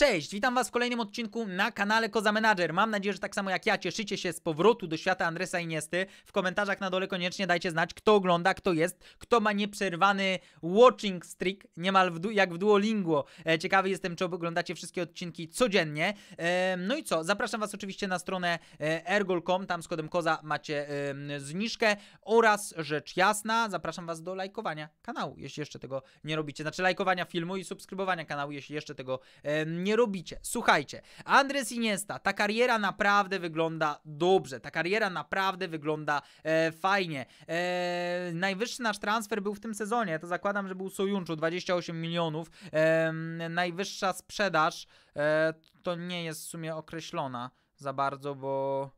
Cześć, witam Was w kolejnym odcinku na kanale Koza Manager. Mam nadzieję, że tak samo jak ja cieszycie się z powrotu do świata Andresa Iniesty. W komentarzach na dole koniecznie dajcie znać, kto ogląda, kto jest, kto ma nieprzerwany watching streak, niemal w jak w Duolingo. E, ciekawy jestem, czy oglądacie wszystkie odcinki codziennie. E, no i co, zapraszam Was oczywiście na stronę e, ergol.com, tam z kodem Koza macie e, zniżkę oraz rzecz jasna, zapraszam Was do lajkowania kanału, jeśli jeszcze tego nie robicie. Znaczy lajkowania filmu i subskrybowania kanału, jeśli jeszcze tego e, nie nie robicie. Słuchajcie, Andres Iniesta, ta kariera naprawdę wygląda dobrze, ta kariera naprawdę wygląda e, fajnie. E, najwyższy nasz transfer był w tym sezonie, to zakładam, że był Sojunczu, 28 milionów. E, najwyższa sprzedaż e, to nie jest w sumie określona za bardzo, bo...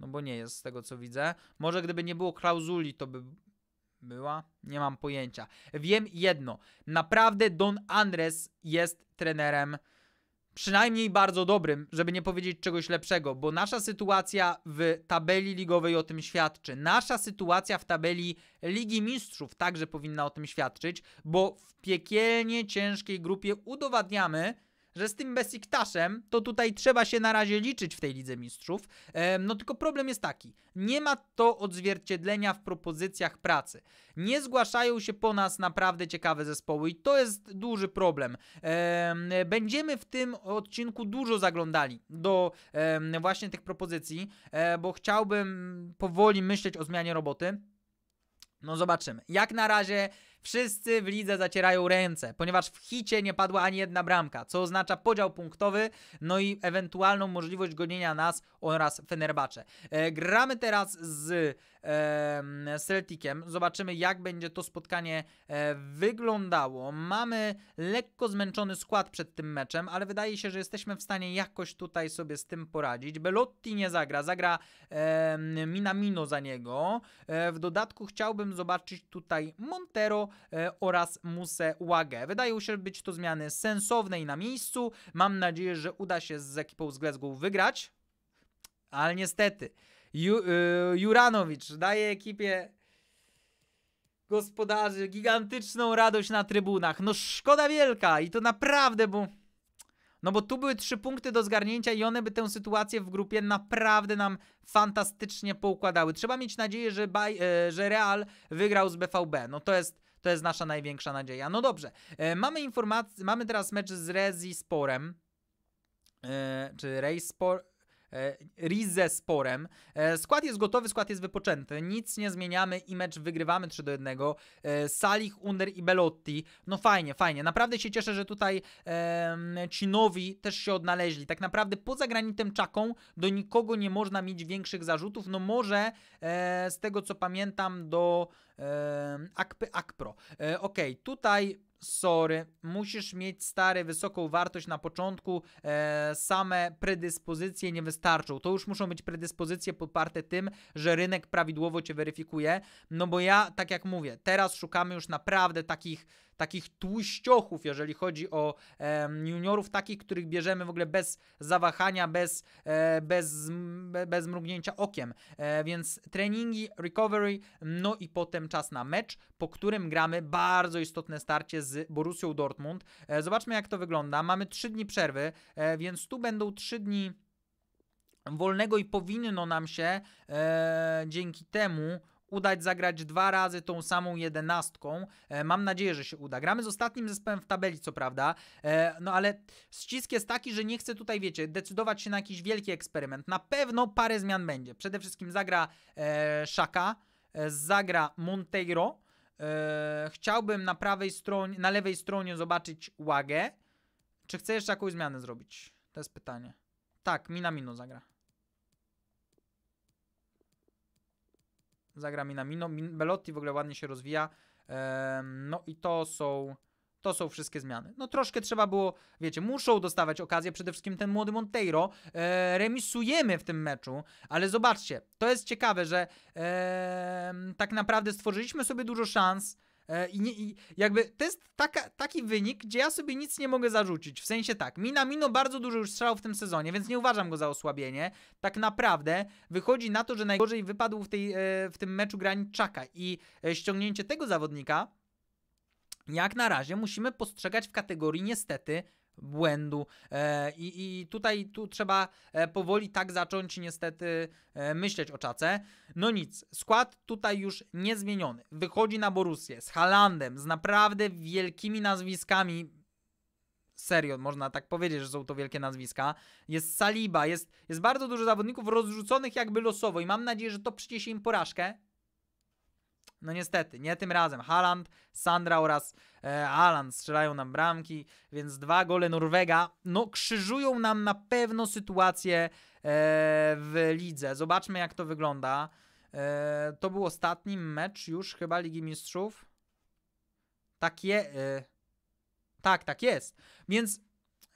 No bo nie jest z tego co widzę. Może gdyby nie było klauzuli, to by była? Nie mam pojęcia. Wiem jedno. Naprawdę Don Andres jest trenerem przynajmniej bardzo dobrym, żeby nie powiedzieć czegoś lepszego, bo nasza sytuacja w tabeli ligowej o tym świadczy. Nasza sytuacja w tabeli Ligi Mistrzów także powinna o tym świadczyć, bo w piekielnie ciężkiej grupie udowadniamy, że z tym Besiktaszem to tutaj trzeba się na razie liczyć w tej Lidze Mistrzów. No tylko problem jest taki, nie ma to odzwierciedlenia w propozycjach pracy. Nie zgłaszają się po nas naprawdę ciekawe zespoły i to jest duży problem. Będziemy w tym odcinku dużo zaglądali do właśnie tych propozycji, e, bo chciałbym powoli myśleć o zmianie roboty. No zobaczymy. Jak na razie Wszyscy w lidze zacierają ręce, ponieważ w hicie nie padła ani jedna bramka, co oznacza podział punktowy, no i ewentualną możliwość gonienia nas oraz Fenerbacze. E, gramy teraz z Celticiem. Zobaczymy, jak będzie to spotkanie e, wyglądało. Mamy lekko zmęczony skład przed tym meczem, ale wydaje się, że jesteśmy w stanie jakoś tutaj sobie z tym poradzić. Belotti nie zagra, zagra Minamino za niego. E, w dodatku chciałbym zobaczyć tutaj Montero e, oraz Muse Wydaje Wydają się być to zmiany sensowne i na miejscu. Mam nadzieję, że uda się z ekipą z Glasgow wygrać, ale niestety Ju, y, Juranowicz daje ekipie gospodarzy gigantyczną radość na trybunach. No szkoda wielka i to naprawdę, bo... No bo tu były trzy punkty do zgarnięcia i one by tę sytuację w grupie naprawdę nam fantastycznie poukładały. Trzeba mieć nadzieję, że, Baj, e, że Real wygrał z BVB. No to jest... To jest nasza największa nadzieja. No dobrze, e, mamy informację, mamy teraz mecz z Rezi Sporem, e, czy Rejspor, E, Rize sporem. E, skład jest gotowy, skład jest wypoczęty. Nic nie zmieniamy i mecz wygrywamy 3 do 1. E, Salih, Under i Belotti. No fajnie, fajnie. Naprawdę się cieszę, że tutaj ci nowi też się odnaleźli. Tak naprawdę poza granitem czaką do nikogo nie można mieć większych zarzutów. No może z tego co pamiętam do Akpy Akpro. Okej, okay, tutaj sorry, musisz mieć stary wysoką wartość na początku, e, same predyspozycje nie wystarczą. To już muszą być predyspozycje poparte tym, że rynek prawidłowo cię weryfikuje. No bo ja, tak jak mówię, teraz szukamy już naprawdę takich takich tłuściochów, jeżeli chodzi o e, juniorów, takich, których bierzemy w ogóle bez zawahania, bez, e, bez, bez mrugnięcia okiem. E, więc treningi, recovery, no i potem czas na mecz, po którym gramy bardzo istotne starcie z Borussią Dortmund. E, zobaczmy, jak to wygląda. Mamy 3 dni przerwy, e, więc tu będą 3 dni wolnego i powinno nam się e, dzięki temu udać zagrać dwa razy tą samą jedenastką. E, mam nadzieję, że się uda. Gramy z ostatnim zespołem w tabeli, co prawda, e, no ale ścisk jest taki, że nie chcę tutaj, wiecie, decydować się na jakiś wielki eksperyment. Na pewno parę zmian będzie. Przede wszystkim zagra e, Szaka, zagra Monteiro. Chciałbym na prawej stronie, na lewej stronie zobaczyć Łagę. Czy chcę jeszcze jakąś zmianę zrobić? To jest pytanie. Tak, Minamino zagra. zagra Minamino. Belotti w ogóle ładnie się rozwija. No i to są... To są wszystkie zmiany. No troszkę trzeba było, wiecie, muszą dostawać okazję, przede wszystkim ten młody Monteiro. E, remisujemy w tym meczu, ale zobaczcie, to jest ciekawe, że tak naprawdę stworzyliśmy sobie dużo szans, E, I, I, jakby to jest taka, taki wynik, gdzie ja sobie nic nie mogę zarzucić. W sensie tak, Mina Mino bardzo dużo już strzał w tym sezonie, więc nie uważam go za osłabienie. Tak naprawdę wychodzi na to, że najgorzej wypadł w, tej, e, w tym meczu Graniczaka i e, ściągnięcie tego zawodnika jak na razie musimy postrzegać w kategorii niestety błędu. E, I, i tutaj tu trzeba e, powoli tak zacząć niestety e, myśleć o czace. No nic, skład tutaj już niezmieniony. Wychodzi na Borusję z Halandem, z naprawdę wielkimi nazwiskami serio, można tak powiedzieć, że są to wielkie nazwiska. Jest Saliba, jest, jest bardzo dużo zawodników rozrzuconych jakby losowo i mam nadzieję, że to przyniesie im porażkę, no niestety, nie tym razem. Haaland, Sandra oraz e, Alan strzelają nam bramki, więc dwa gole Norwega no krzyżują nam na pewno sytuację e, w lidze. Zobaczmy jak to wygląda. E, to był ostatni mecz już chyba Ligi Mistrzów. Tak je... E, tak, tak jest. Więc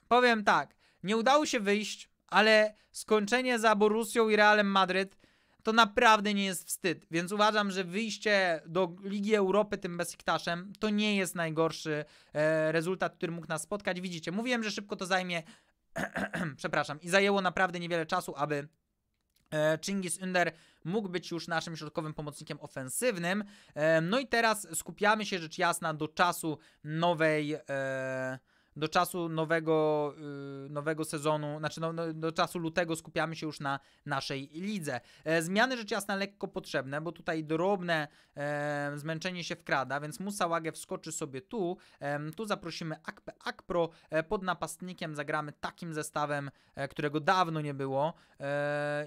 powiem tak, nie udało się wyjść, ale skończenie za Borussią i Realem Madryt to naprawdę nie jest wstyd. Więc uważam, że wyjście do Ligi Europy tym Besiktasem to nie jest najgorszy e, rezultat, który mógł nas spotkać. Widzicie, mówiłem, że szybko to zajmie, przepraszam, i zajęło naprawdę niewiele czasu, aby e, Chingis Under mógł być już naszym środkowym pomocnikiem ofensywnym. E, no i teraz skupiamy się rzecz jasna do czasu nowej... E, do czasu nowego, y, nowego sezonu, znaczy no, no, do czasu lutego skupiamy się już na naszej lidze. E, zmiany rzecz jasna lekko potrzebne, bo tutaj drobne e, zmęczenie się wkrada, więc Musa Łagę wskoczy sobie tu. E, tu zaprosimy Akpe Akpro. Pod napastnikiem zagramy takim zestawem, którego dawno nie było.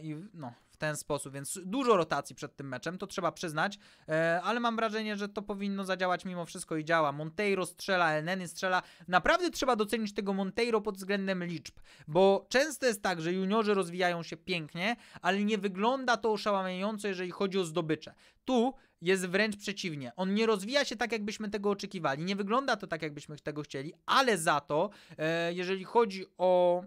I no, w ten sposób, więc dużo rotacji przed tym meczem, to trzeba przyznać, e, ale mam wrażenie, że to powinno zadziałać mimo wszystko i działa. Monteiro strzela, Elneny strzela. Naprawdę trzeba docenić tego Monteiro pod względem liczb, bo często jest tak, że juniorzy rozwijają się pięknie, ale nie wygląda to oszałamiająco, jeżeli chodzi o zdobycze. Tu jest wręcz przeciwnie. On nie rozwija się tak, jakbyśmy tego oczekiwali. Nie wygląda to tak, jakbyśmy tego chcieli, ale za to, e, jeżeli chodzi o.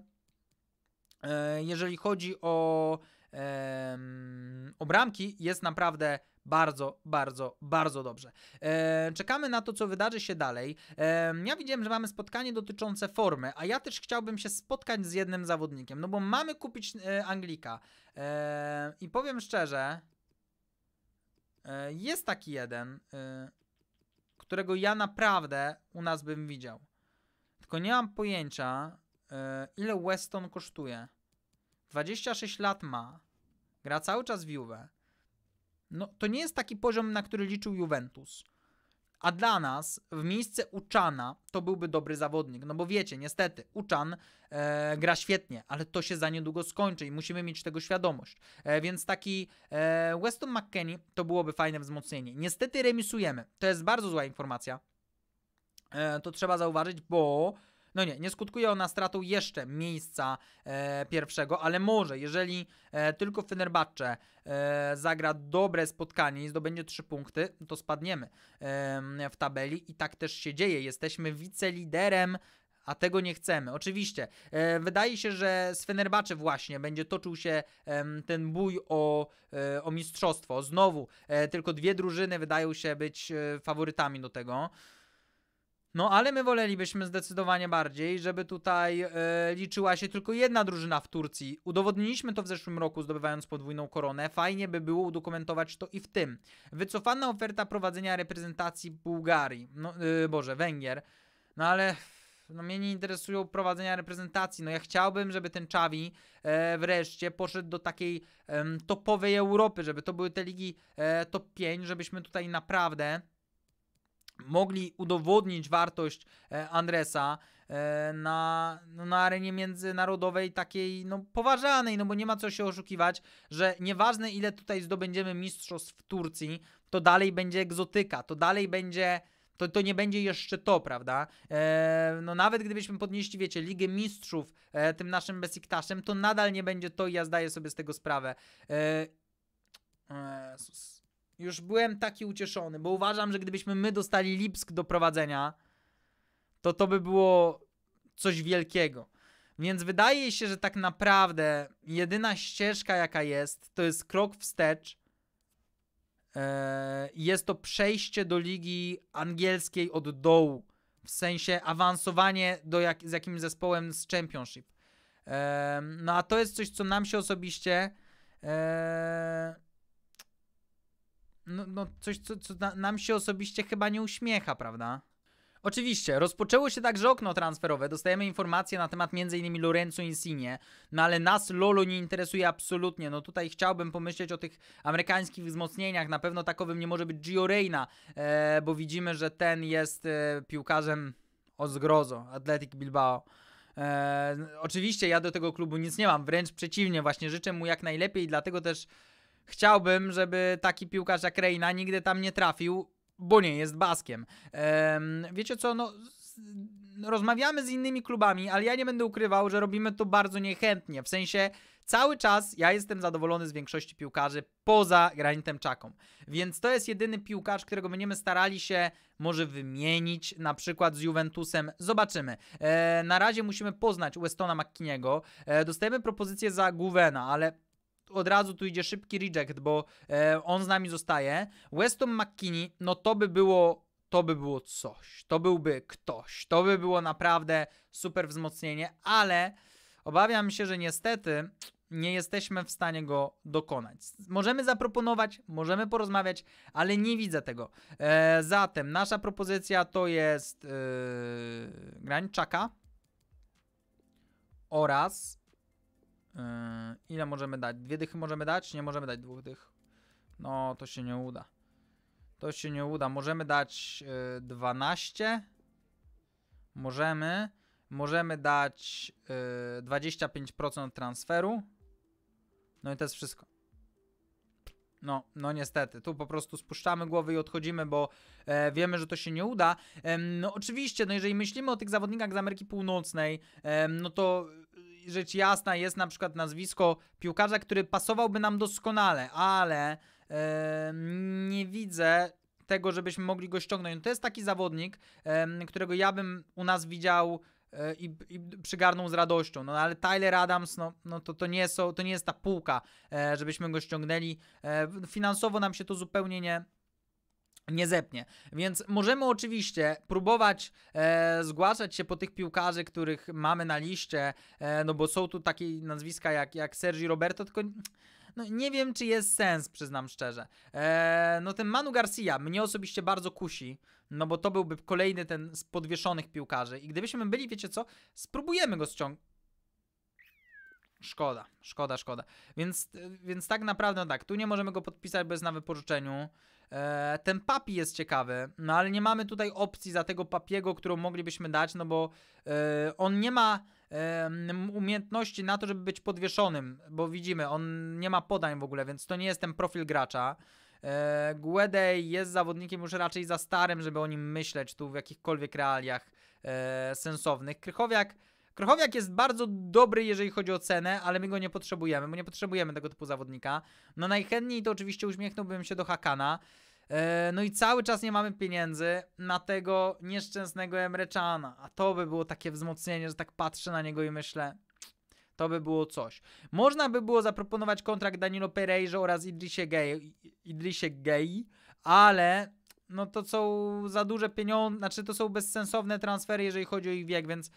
E, jeżeli chodzi o um, o bramki jest naprawdę bardzo, bardzo, bardzo dobrze. E, czekamy na to, co wydarzy się dalej. E, ja widziałem, że mamy spotkanie dotyczące formy, a ja też chciałbym się spotkać z jednym zawodnikiem, no bo mamy kupić e, Anglika. I powiem szczerze, e, jest taki jeden, e, którego ja naprawdę u nas bym widział. Tylko nie mam pojęcia, e, ile Weston kosztuje. 26 lat ma, gra cały czas w Juve. No, to nie jest taki poziom, na który liczył Juventus. A dla nas w miejsce Uczana to byłby dobry zawodnik. No bo wiecie, niestety, Uczan e, gra świetnie, ale to się za niedługo skończy i musimy mieć tego świadomość. E, więc taki e, Weston McKenny to byłoby fajne wzmocnienie. Niestety remisujemy. To jest bardzo zła informacja. E, to trzeba zauważyć, bo no nie, nie skutkuje ona stratą jeszcze miejsca e, pierwszego, ale może, jeżeli e, tylko Fenerbahce e, zagra dobre spotkanie i zdobędzie trzy punkty, to spadniemy w tabeli i tak też się dzieje. Jesteśmy wiceliderem a tego nie chcemy. Oczywiście, e, wydaje się, że z Fenerbahce właśnie będzie toczył się e, ten bój o, e, o mistrzostwo. Znowu, e, tylko dwie drużyny wydają się być e, faworytami do tego. No, ale my wolelibyśmy zdecydowanie bardziej, żeby tutaj e, liczyła się tylko jedna drużyna w Turcji. Udowodniliśmy to w zeszłym roku, zdobywając podwójną koronę. Fajnie by było udokumentować to i w tym. Wycofana oferta prowadzenia reprezentacji Bułgarii. No, e, Boże, Węgier. No ale no mnie nie interesują prowadzenia reprezentacji. No ja chciałbym, żeby ten Czawi e, wreszcie poszedł do takiej e, topowej Europy, żeby to były te ligi e, top 5, żebyśmy tutaj naprawdę mogli udowodnić wartość e, Andresa e, na, no, na arenie międzynarodowej takiej no, poważanej, no bo nie ma co się oszukiwać, że nieważne ile tutaj zdobędziemy mistrzostw w Turcji, to dalej będzie egzotyka, to dalej będzie to, to nie będzie jeszcze to, prawda? E, no nawet gdybyśmy podnieśli, wiecie, Ligę Mistrzów e, tym naszym Besiktaszem, to nadal nie będzie to i ja zdaję sobie z tego sprawę. E, Jezus. Już byłem taki ucieszony, bo uważam, że gdybyśmy my dostali Lipsk do prowadzenia, to to by było coś wielkiego. Więc wydaje się, że tak naprawdę jedyna ścieżka, jaka jest, to jest krok wstecz. Eee, jest to przejście do ligi angielskiej od dołu, w sensie awansowanie do jak, z jakimś zespołem z Championship. Eee, no a to jest coś, co nam się osobiście eee, no, no coś, co, co nam się osobiście chyba nie uśmiecha, prawda? Oczywiście, rozpoczęło się także okno transferowe, dostajemy informacje na temat m.in. Lorenzo Insigne, no ale nas Lolo nie interesuje absolutnie, no tutaj chciałbym pomyśleć o tych amerykańskich wzmocnieniach, na pewno takowym nie może być Gio Reyna, e, bo widzimy, że ten jest e, piłkarzem o zgrozo, Athletic Bilbao. E, oczywiście ja do tego klubu nic nie mam, wręcz przeciwnie, właśnie życzę mu jak najlepiej, dlatego też Chciałbym, żeby taki piłkarz jak Reina nigdy tam nie trafił, bo nie jest Baskiem. Ehm, wiecie co, no rozmawiamy z innymi klubami, ale ja nie będę ukrywał, że robimy to bardzo niechętnie. W sensie cały czas ja jestem zadowolony z większości piłkarzy poza Granitem Czaką. Więc to jest jedyny piłkarz, którego będziemy starali się może wymienić, na przykład z Juventusem. Zobaczymy. E, na razie musimy poznać Westona McKiniego. E, dostajemy propozycję za Guwena, ale od razu tu idzie szybki reject, bo e, on z nami zostaje. Weston McKinney, no to by było to by było coś, to byłby ktoś, to by było naprawdę super wzmocnienie, ale obawiam się, że niestety nie jesteśmy w stanie go dokonać. Możemy zaproponować, możemy porozmawiać, ale nie widzę tego. E, zatem nasza propozycja to jest e, Grańczaka oraz Yy, ile możemy dać? Dwie dychy możemy dać? Nie możemy dać dwóch dych. No, to się nie uda. To się nie uda. Możemy dać yy, 12. Możemy. Możemy dać yy, 25% transferu. No i to jest wszystko. No, no niestety, tu po prostu spuszczamy głowy i odchodzimy, bo e, wiemy, że to się nie uda. E, no oczywiście, no jeżeli myślimy o tych zawodnikach z Ameryki Północnej, e, no to rzecz jasna jest na przykład nazwisko piłkarza, który pasowałby nam doskonale, ale nie widzę tego, żebyśmy mogli go ściągnąć. No to jest taki zawodnik, którego ja bym u nas widział e, i, i przygarnął z radością. No ale Tyler Adams, no, no to, to, nie są, to nie jest ta półka, e, żebyśmy go ściągnęli. E, finansowo nam się to zupełnie nie, nie zepnie. Więc możemy oczywiście próbować e, zgłaszać się po tych piłkarzy, których mamy na liście, e, no bo są tu takie nazwiska jak, jak Sergi Roberto, tylko no, nie wiem, czy jest sens, przyznam szczerze. E, no ten Manu Garcia mnie osobiście bardzo kusi, no bo to byłby kolejny ten z podwieszonych piłkarzy i gdybyśmy byli, wiecie co, spróbujemy go ściągnąć. Szkoda, szkoda, szkoda. Więc, więc tak naprawdę no tak, tu nie możemy go podpisać, bo jest na wypożyczeniu. E, ten papi jest ciekawy, no ale nie mamy tutaj opcji za tego papiego, którą moglibyśmy dać, no bo e, on nie ma e, umiejętności na to, żeby być podwieszonym, bo widzimy, on nie ma podań w ogóle, więc to nie jest ten profil gracza. E, Guedej jest zawodnikiem już raczej za starym, żeby o nim myśleć tu w jakichkolwiek realiach e, sensownych. Krychowiak Krochowiak jest bardzo dobry, jeżeli chodzi o cenę, ale my go nie potrzebujemy. My nie potrzebujemy tego typu zawodnika. No najchętniej to oczywiście uśmiechnąłbym się do Hakana. E, no i cały czas nie mamy pieniędzy na tego nieszczęsnego Emreczana. A to by było takie wzmocnienie, że tak patrzę na niego i myślę, to by było coś. Można by było zaproponować kontrakt Danilo Pereirze oraz Idrisie Gay, Gei ale no to są za duże pieniądze, znaczy to są bezsensowne transfery, jeżeli chodzi o ich wiek, więc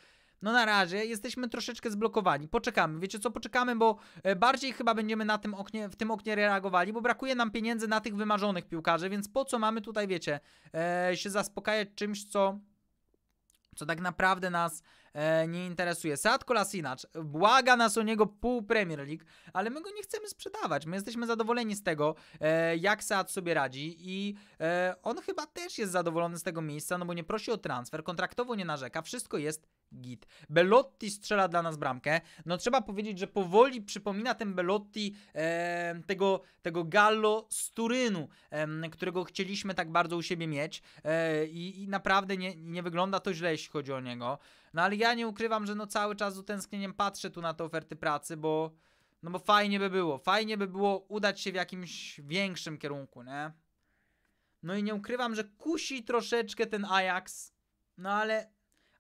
no na razie jesteśmy troszeczkę zblokowani. Poczekamy, wiecie co, poczekamy, bo e, bardziej chyba będziemy na tym oknie, w tym oknie reagowali, bo brakuje nam pieniędzy na tych wymarzonych piłkarzy, więc po co mamy tutaj, wiecie, e, się zaspokajać czymś, co co tak naprawdę nas e, nie interesuje. Sad Kolasinac błaga nas o niego pół Premier League, ale my go nie chcemy sprzedawać. My jesteśmy zadowoleni z tego, e, jak Sad sobie radzi i e, on chyba też jest zadowolony z tego miejsca, no bo nie prosi o transfer, kontraktowo nie narzeka, wszystko jest git. Belotti strzela dla nas bramkę. No trzeba powiedzieć, że powoli przypomina ten Belotti e, tego, tego Gallo z Turynu, e, którego chcieliśmy tak bardzo u siebie mieć e, i, i, naprawdę nie, nie wygląda to źle, jeśli chodzi o niego. No ale ja nie ukrywam, że no cały czas z utęsknieniem patrzę tu na te oferty pracy, bo no bo fajnie by było, fajnie by było udać się w jakimś większym kierunku, nie? No i nie ukrywam, że kusi troszeczkę ten Ajax, no ale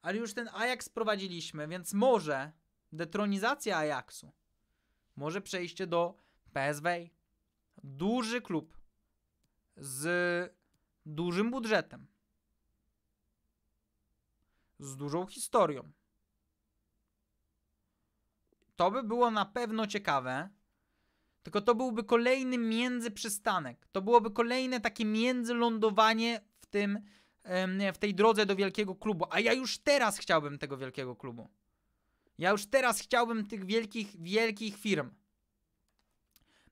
ale już ten Ajax prowadziliśmy, więc może detronizacja Ajaxu, może przejście do PSV. Duży klub z dużym budżetem, z dużą historią. To by było na pewno ciekawe, tylko to byłby kolejny międzyprzystanek. To byłoby kolejne takie międzylądowanie w tym w tej drodze do wielkiego klubu, a ja już teraz chciałbym tego wielkiego klubu. Ja już teraz chciałbym tych wielkich, wielkich firm.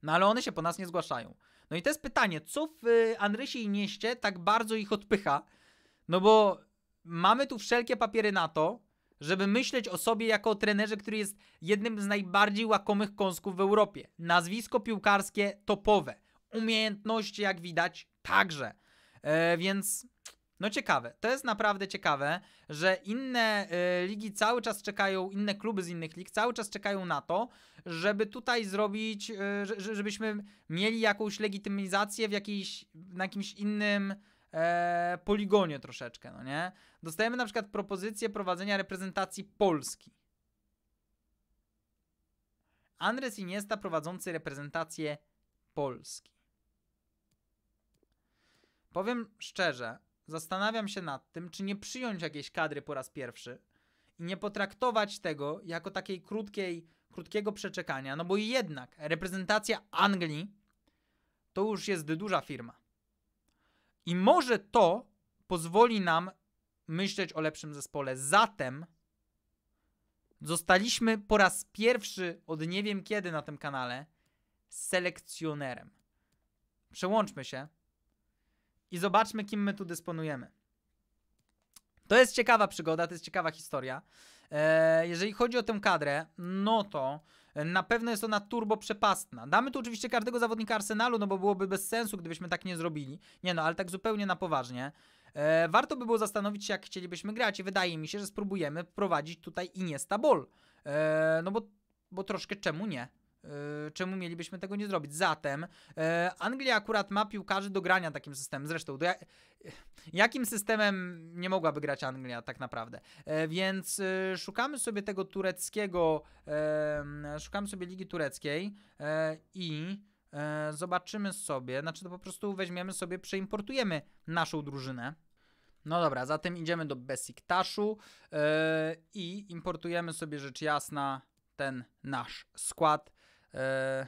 No ale one się po nas nie zgłaszają. No i to jest pytanie, co w y, Andrysie i Nieście tak bardzo ich odpycha? No bo mamy tu wszelkie papiery na to, żeby myśleć o sobie jako o trenerze, który jest jednym z najbardziej łakomych kąsków w Europie. Nazwisko piłkarskie topowe, umiejętności jak widać także. E, więc no ciekawe, to jest naprawdę ciekawe, że inne y, ligi cały czas czekają, inne kluby z innych lig cały czas czekają na to, żeby tutaj zrobić, y, żebyśmy mieli jakąś legitymizację w jakiejś, na jakimś innym e, poligonie troszeczkę, no nie? Dostajemy na przykład propozycję prowadzenia reprezentacji Polski. Andres Iniesta prowadzący reprezentację Polski. Powiem szczerze, Zastanawiam się nad tym, czy nie przyjąć jakiejś kadry po raz pierwszy i nie potraktować tego jako takiej krótkiej, krótkiego przeczekania, no bo jednak reprezentacja Anglii to już jest duża firma. I może to pozwoli nam myśleć o lepszym zespole. Zatem zostaliśmy po raz pierwszy od nie wiem kiedy na tym kanale selekcjonerem. Przełączmy się i zobaczmy, kim my tu dysponujemy. To jest ciekawa przygoda, to jest ciekawa historia. E, jeżeli chodzi o tę kadrę, no to e, na pewno jest ona turbo przepastna. Damy tu oczywiście każdego zawodnika Arsenalu, no bo byłoby bez sensu, gdybyśmy tak nie zrobili. Nie no, ale tak zupełnie na poważnie. E, warto by było zastanowić się, jak chcielibyśmy grać i wydaje mi się, że spróbujemy wprowadzić tutaj Iniesta Ball. no bo, bo troszkę czemu nie? Y, czemu mielibyśmy tego nie zrobić? Zatem y, Anglia akurat ma piłkarzy do grania takim systemem. Zresztą, ja... jakim systemem nie mogłaby grać Anglia tak naprawdę? Y, więc szukamy sobie tego tureckiego, szukamy sobie ligi tureckiej i zobaczymy sobie, znaczy to po prostu weźmiemy sobie, przeimportujemy naszą drużynę. No dobra, zatem idziemy do Besiktaszu i importujemy sobie rzecz jasna ten nasz skład. E,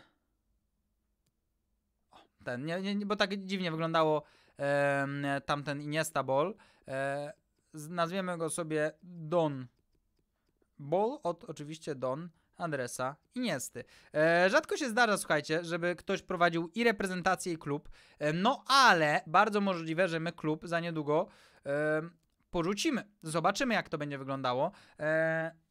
ten, nie, nie, bo tak dziwnie wyglądało e, tamten Iniesta Ball. E, nazwiemy go sobie Don Ball od oczywiście Don Andresa Iniesty. E, rzadko się zdarza, słuchajcie, żeby ktoś prowadził i reprezentację, i klub. E, no ale bardzo możliwe, że my klub za niedługo e, porzucimy. Zobaczymy, jak to będzie wyglądało. E,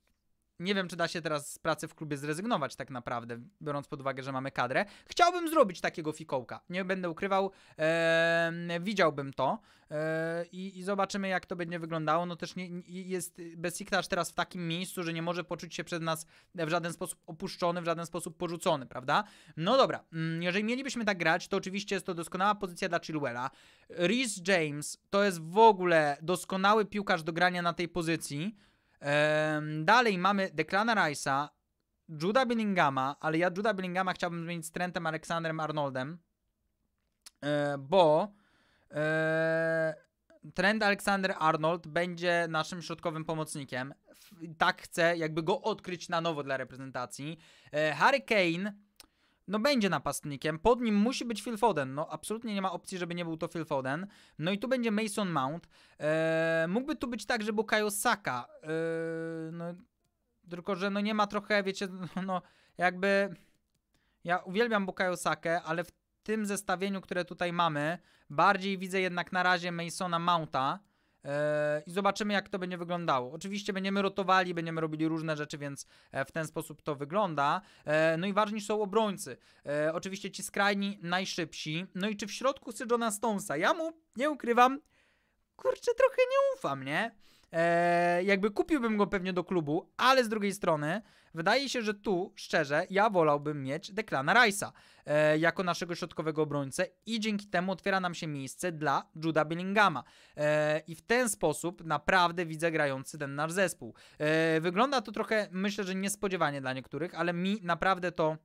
nie wiem, czy da się teraz z pracy w klubie zrezygnować tak naprawdę, biorąc pod uwagę, że mamy kadrę. Chciałbym zrobić takiego fikołka. Nie będę ukrywał, e, widziałbym to e, i, i, zobaczymy, jak to będzie wyglądało. No też nie, jest Besiktasz teraz w takim miejscu, że nie może poczuć się przez nas w żaden sposób opuszczony, w żaden sposób porzucony, prawda? No dobra, mm, jeżeli mielibyśmy tak grać, to oczywiście jest to doskonała pozycja dla Chilwella. Rhys James to jest w ogóle doskonały piłkarz do grania na tej pozycji dalej mamy Declana Rice'a, Juda Billingama, ale ja Juda Billingama chciałbym zmienić z Trentem Alexanderem Arnoldem, e, bo e, Trent Alexander Arnold będzie naszym środkowym pomocnikiem. Tak chcę jakby go odkryć na nowo dla reprezentacji. E, Harry Kane no będzie napastnikiem, pod nim musi być Phil Foden, no absolutnie nie ma opcji, żeby nie był to Phil Foden, no i tu będzie Mason Mount, eee, mógłby tu być także że był Saka, eee, no, tylko, że no nie ma trochę, wiecie, no jakby, ja uwielbiam Bukayo Sakę, ale w tym zestawieniu, które tutaj mamy, bardziej widzę jednak na razie Masona Mounta, E, i zobaczymy, jak to będzie wyglądało. Oczywiście będziemy rotowali, będziemy robili różne rzeczy, więc e, w ten sposób to wygląda. E, no i ważni są obrońcy. Oczywiście ci skrajni najszybsi. No i czy w środku chce Johna Stonesa? Ja mu, nie ukrywam, kurczę, trochę nie ufam, nie? E, jakby kupiłbym go pewnie do klubu, ale z drugiej strony wydaje się, że tu, szczerze, ja wolałbym mieć Declana Rice'a e, jako naszego środkowego obrońcę i dzięki temu otwiera nam się miejsce dla Juda Billingama. E, I w ten sposób naprawdę widzę grający ten nasz zespół. E, wygląda to trochę, myślę, że niespodziewanie dla niektórych, ale mi naprawdę to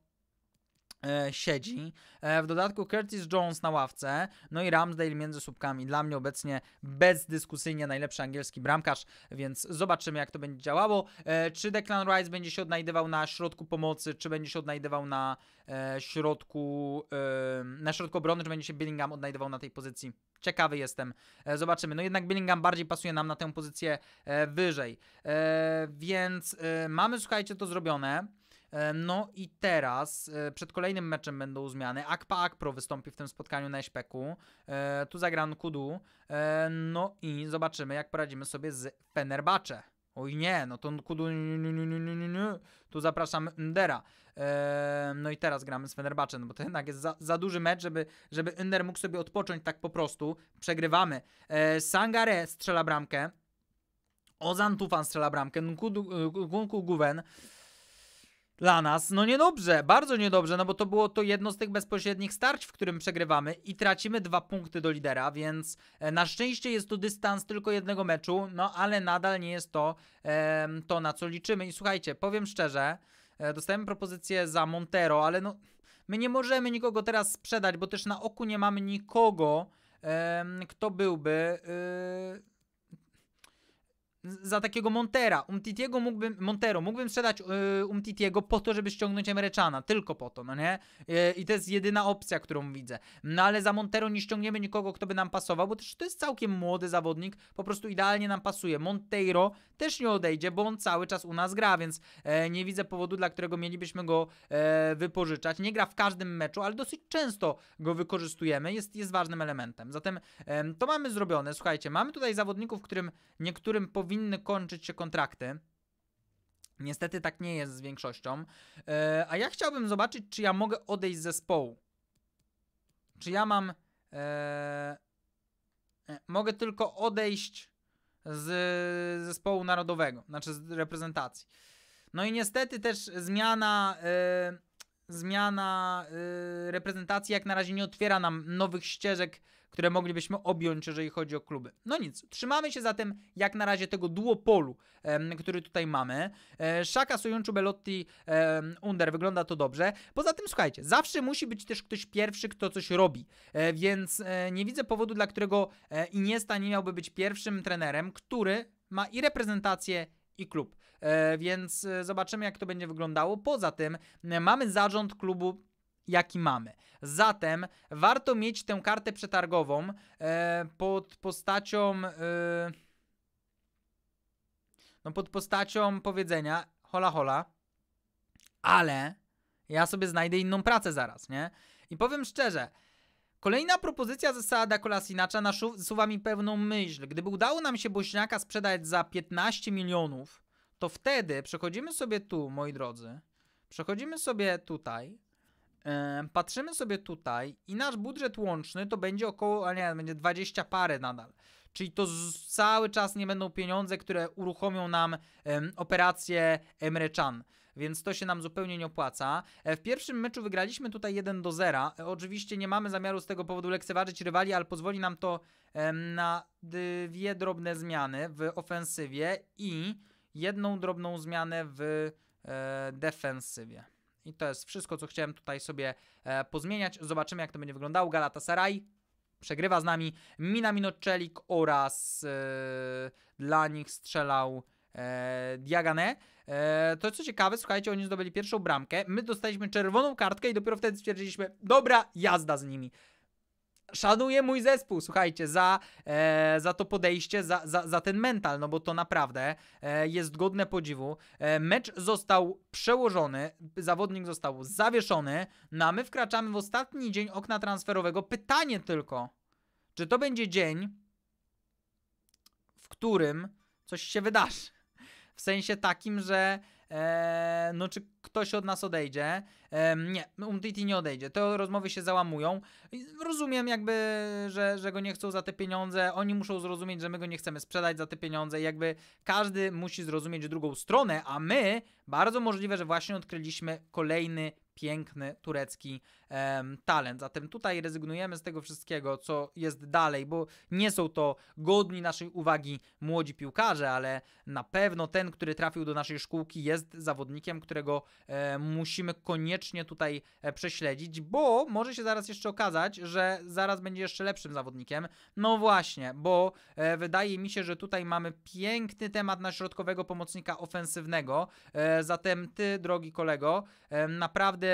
E, siedzi. E, w dodatku Curtis Jones na ławce, no i Ramsdale między słupkami. Dla mnie obecnie bezdyskusyjnie najlepszy angielski bramkarz, więc zobaczymy jak to będzie działało. E, czy Declan Rice będzie się odnajdywał na środku pomocy, czy będzie się odnajdywał na środku na środku obrony, czy będzie się Billingham odnajdywał na tej pozycji. Ciekawy jestem. Zobaczymy. No jednak Billingham bardziej pasuje nam na tę pozycję wyżej. Więc mamy, słuchajcie, to zrobione. E, no i teraz e, przed kolejnym meczem będą zmiany. Akpa Akpro wystąpi w tym spotkaniu na śpeku e, Tu zagra Kudu. No i zobaczymy, jak poradzimy sobie z Fenerbacze. Oj nie, no to kudu, tu zapraszam Ndera. no i teraz gramy z Fenerbaczem, no bo to jednak jest za, za, duży mecz, żeby, żeby Nder mógł sobie odpocząć tak po prostu. Przegrywamy. Sangare strzela bramkę. Ozan Tufan strzela bramkę. Nkunku Guwen dla nas, no niedobrze, bardzo niedobrze, no bo to było to jedno z tych bezpośrednich starć, w którym przegrywamy i tracimy dwa punkty do lidera, więc e, na szczęście jest to dystans tylko jednego meczu, no ale nadal nie jest to e, to, na co liczymy. I słuchajcie, powiem szczerze, e, dostałem propozycję za Montero, ale no my nie możemy nikogo teraz sprzedać, bo też na oku nie mamy nikogo, e, kto byłby... E, za takiego Montera. Umtitiego mógłbym, Montero, mógłbym sprzedać yy, Umtitiego po to, żeby ściągnąć Emreczana, tylko po to, no nie? Yy, I to jest jedyna opcja, którą widzę. No ale za Montero nie ściągniemy nikogo, kto by nam pasował, bo też to jest całkiem młody zawodnik, po prostu idealnie nam pasuje. Monteiro też nie odejdzie, bo on cały czas u nas gra, więc yy, nie widzę powodu, dla którego mielibyśmy go e, wypożyczać. Nie gra w każdym meczu, ale dosyć często go wykorzystujemy, jest, jest ważnym elementem. Zatem to mamy zrobione, słuchajcie, mamy tutaj zawodników, którym niektórym powinien powinny kończyć się kontrakty. Niestety tak nie jest z większością. E, a ja chciałbym zobaczyć, czy ja mogę odejść z zespołu. Czy ja mam... E, e, mogę tylko odejść z zespołu narodowego, znaczy z reprezentacji. No i niestety też zmiana... E, zmiana e, reprezentacji jak na razie nie otwiera nam nowych ścieżek które moglibyśmy objąć, jeżeli chodzi o kluby. No nic, trzymamy się zatem jak na razie tego duopolu, który tutaj mamy. E, Szaka, Sojunczu, Belotti, Under, wygląda to dobrze. Poza tym, słuchajcie, zawsze musi być też ktoś pierwszy, kto coś robi, e, więc e, nie widzę powodu, dla którego Iniesta nie miałby być pierwszym trenerem, który ma i reprezentację, i klub. Więc zobaczymy, jak to będzie wyglądało. Poza tym mamy zarząd klubu jaki mamy. Zatem warto mieć tę kartę przetargową e, pod postacią. E, no, pod postacią powiedzenia hola hola, ale ja sobie znajdę inną pracę zaraz, nie? I powiem szczerze, Kolejna propozycja ze Saada Kolasinacza nasuwa mi pewną myśl. Gdyby udało nam się Bośniaka sprzedać za 15 milionów, to wtedy przechodzimy sobie tu, moi drodzy, przechodzimy sobie tutaj patrzymy sobie tutaj i nasz budżet łączny to będzie około, a nie, będzie 20 parę nadal. Czyli to cały czas nie będą pieniądze, które uruchomią nam operację Emre Can. Więc to się nam zupełnie nie opłaca. E, w pierwszym meczu wygraliśmy tutaj 1 do 0. E, oczywiście nie mamy zamiaru z tego powodu lekceważyć rywali, ale pozwoli nam to na dwie drobne zmiany w ofensywie i jedną drobną zmianę w e, defensywie. I to jest wszystko, co chciałem tutaj sobie e, pozmieniać. Zobaczymy, jak to będzie wyglądało. Galatasaray przegrywa z nami. Mina Minoczelik oraz e, dla nich strzelał e, Diagane. E, to co ciekawe, słuchajcie, oni zdobyli pierwszą bramkę. My dostaliśmy czerwoną kartkę i dopiero wtedy stwierdziliśmy, dobra, jazda z nimi szanuję mój zespół, słuchajcie, za, e, za to podejście, za, za, za ten mental, no bo to naprawdę e, jest godne podziwu. E, mecz został przełożony, zawodnik został zawieszony, no a my wkraczamy w ostatni dzień okna transferowego. Pytanie tylko, czy to będzie dzień, w którym coś się wydarzy? W sensie takim, że Eee, no czy ktoś od nas odejdzie? Ehm, nie, Umtiti nie odejdzie. Te rozmowy się załamują. Rozumiem jakby, że, że go nie chcą za te pieniądze. Oni muszą zrozumieć, że my go nie chcemy sprzedać za te pieniądze. I jakby każdy musi zrozumieć drugą stronę, a my bardzo możliwe, że właśnie odkryliśmy kolejny piękny turecki talent. Zatem tutaj rezygnujemy z tego wszystkiego, co jest dalej, bo nie są to godni naszej uwagi młodzi piłkarze, ale na pewno ten, który trafił do naszej szkółki, jest zawodnikiem, którego musimy koniecznie tutaj e, prześledzić, bo może się zaraz jeszcze okazać, że zaraz będzie jeszcze lepszym zawodnikiem. No właśnie, bo e, wydaje mi się, że tutaj mamy piękny temat na środkowego pomocnika ofensywnego. E, zatem ty, drogi kolego, naprawdę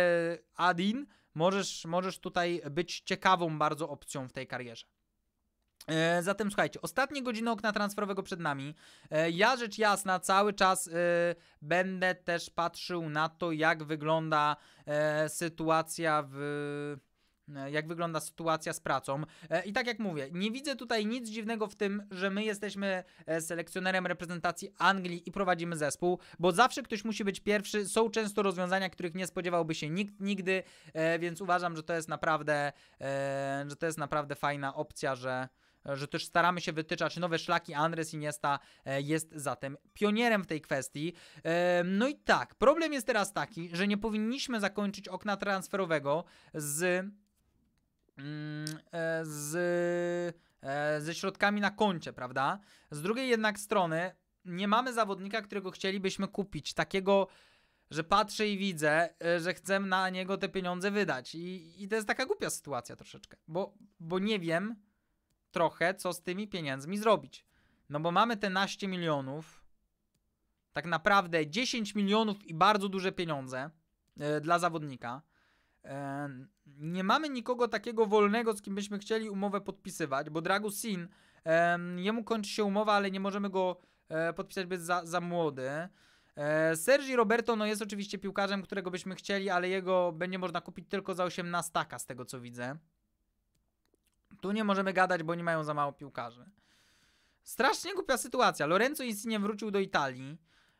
Adin Możesz, możesz tutaj być ciekawą bardzo opcją w tej karierze. E, zatem słuchajcie, ostatnie godziny okna transferowego przed nami. E, ja rzecz jasna cały czas e, będę też patrzył na to, jak wygląda sytuacja w E, jak wygląda sytuacja z pracą. E, I tak jak mówię, nie widzę tutaj nic dziwnego w tym, że my jesteśmy e, selekcjonerem reprezentacji Anglii i prowadzimy zespół, bo zawsze ktoś musi być pierwszy. Są często rozwiązania, których nie spodziewałby się nikt nigdy, więc uważam, że to jest naprawdę, że to jest naprawdę fajna opcja, że że też staramy się wytyczać nowe szlaki. Andres Iniesta jest zatem pionierem w tej kwestii. No i tak, problem jest teraz taki, że nie powinniśmy zakończyć okna transferowego z Mm, e, z, e, ze środkami na koncie, prawda? Z drugiej jednak strony nie mamy zawodnika, którego chcielibyśmy kupić, takiego, że patrzę i widzę, e, że chcę na niego te pieniądze wydać. I, i to jest taka głupia sytuacja troszeczkę, bo, bo nie wiem trochę, co z tymi pieniędzmi zrobić. No bo mamy te naście milionów, tak naprawdę 10 milionów i bardzo duże pieniądze yy, dla zawodnika nie mamy nikogo takiego wolnego, z kim byśmy chcieli umowę podpisywać, bo Dragusin, jemu kończy się umowa, ale nie możemy go e, podpisać, bo jest za, za młody. E, Sergi Roberto no jest oczywiście piłkarzem, którego byśmy chcieli, ale jego będzie można kupić tylko za 18 taka, z tego co widzę. Tu nie możemy gadać, bo nie mają za mało piłkarzy. Strasznie głupia sytuacja. Lorenzo Insigne wrócił do Italii.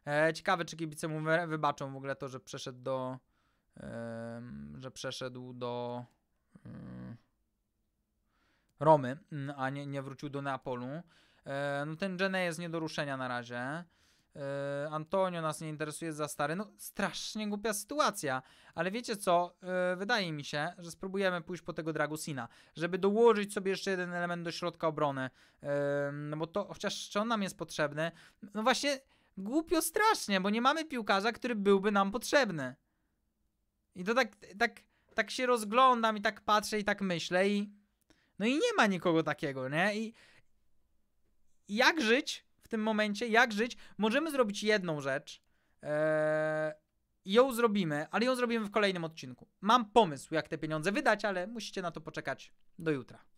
E, ciekawe, czy kibice mu wybaczą w ogóle to, że przeszedł do, że przeszedł do Romy, mm, a nie, nie wrócił do Neapolu. E, no ten Gene jest nie do ruszenia na razie. E, Antonio nas nie interesuje za stary. No strasznie głupia sytuacja, ale wiecie co? E, wydaje mi się, że spróbujemy pójść po tego Dragusina, żeby dołożyć sobie jeszcze jeden element do środka obrony. No bo to, chociaż czy on nam jest potrzebny? No właśnie, głupio strasznie, bo nie mamy piłkarza, który byłby nam potrzebny. I to tak, tak, tak się rozglądam i tak patrzę i tak myślę i no i nie ma nikogo takiego, nie? I jak żyć w tym momencie? Jak żyć? Możemy zrobić jedną rzecz eee, i ją zrobimy, ale ją zrobimy w kolejnym odcinku. Mam pomysł, jak te pieniądze wydać, ale musicie na to poczekać do jutra.